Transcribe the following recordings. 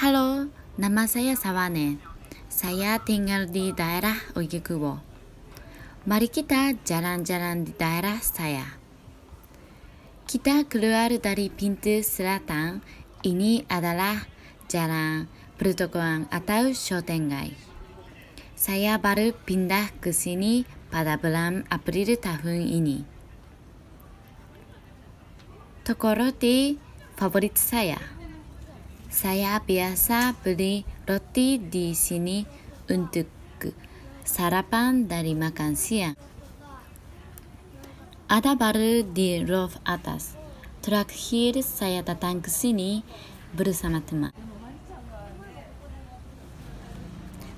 Halo, nama saya Sawane. Saya tinggal di daerah Ogekubo. Mari kita jalan-jalan di daerah saya. Kita keluar dari pintu selatan. Ini adalah jalan pertokoan atau shotengai. Saya baru pindah ke sini pada bulan April tahun ini. Tokoro di favorit saya. Saya biasa beli roti di sini untuk sarapan dari makan siang. Ada baru di roof atas. Terakhir saya datang ke sini bersama teman.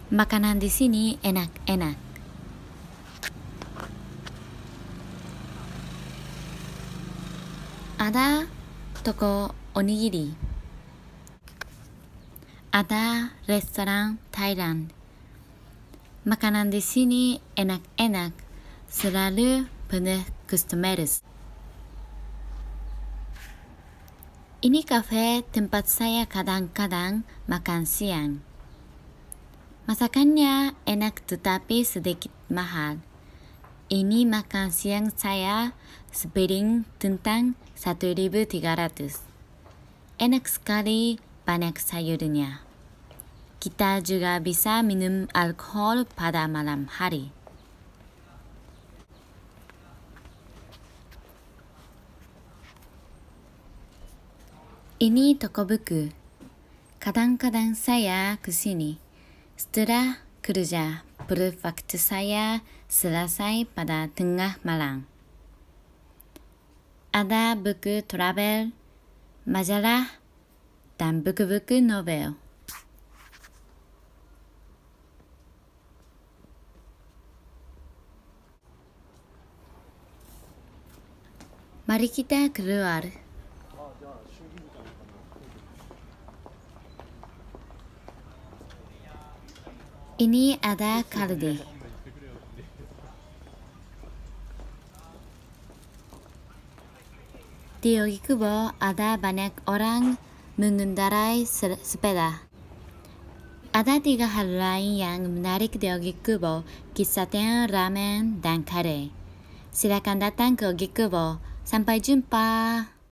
Makanan di sini enak-enak. Ada toko onigiri ada restoran Thailand. Makanan di sini enak-enak, selalu penuh customers. Ini kafe tempat saya kadang-kadang makan siang. Masakannya enak tetapi sedikit mahal. Ini makan siang saya sepiring tentang 1.300. Enak sekali banyak sayurnya. Kita juga bisa minum alkohol pada malam hari. Ini toko buku. Kadang-kadang saya ke sini. Setelah kerja, berfaktu saya selesai pada tengah malam. Ada buku travel, majalah dan buku buku novel. Mari kita keluar. Ini ada kaldu. Di Oikubo ada banyak orang mengendarai sepeda. Ada tiga hal lain yang menarik di Ogikubo, kisaten, ramen, dan kare. Silakan datang ke Ogikubo. Sampai jumpa!